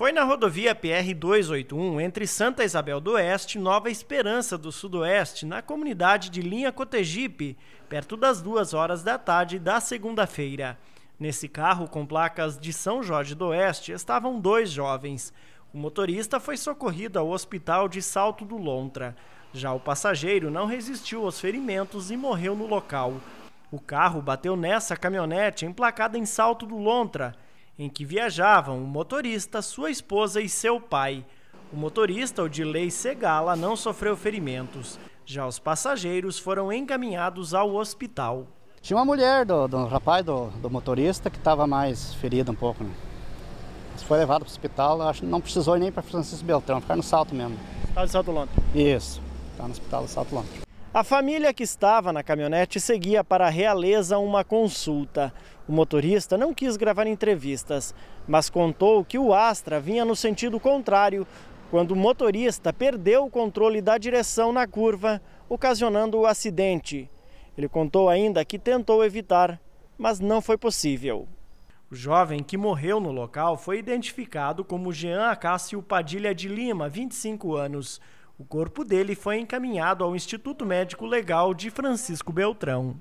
Foi na rodovia PR-281, entre Santa Isabel do Oeste e Nova Esperança do Sudoeste, na comunidade de Linha Cotegipe, perto das duas horas da tarde da segunda-feira. Nesse carro, com placas de São Jorge do Oeste, estavam dois jovens. O motorista foi socorrido ao hospital de Salto do Lontra. Já o passageiro não resistiu aos ferimentos e morreu no local. O carro bateu nessa caminhonete emplacada em Salto do Lontra em que viajavam o motorista, sua esposa e seu pai. O motorista, o Dilei Segala, não sofreu ferimentos. Já os passageiros foram encaminhados ao hospital. Tinha uma mulher do, do rapaz do, do motorista que estava mais ferida um pouco. Né? Foi levado para o hospital, acho que não precisou ir nem para Francisco Beltrão, ficar no salto mesmo. Hospital tá de Salto Lontra. Isso, está no hospital de Salto Lontra. A família que estava na caminhonete seguia para a realeza uma consulta. O motorista não quis gravar entrevistas, mas contou que o Astra vinha no sentido contrário, quando o motorista perdeu o controle da direção na curva, ocasionando o acidente. Ele contou ainda que tentou evitar, mas não foi possível. O jovem que morreu no local foi identificado como Jean Acácio Padilha de Lima, 25 anos. O corpo dele foi encaminhado ao Instituto Médico Legal de Francisco Beltrão.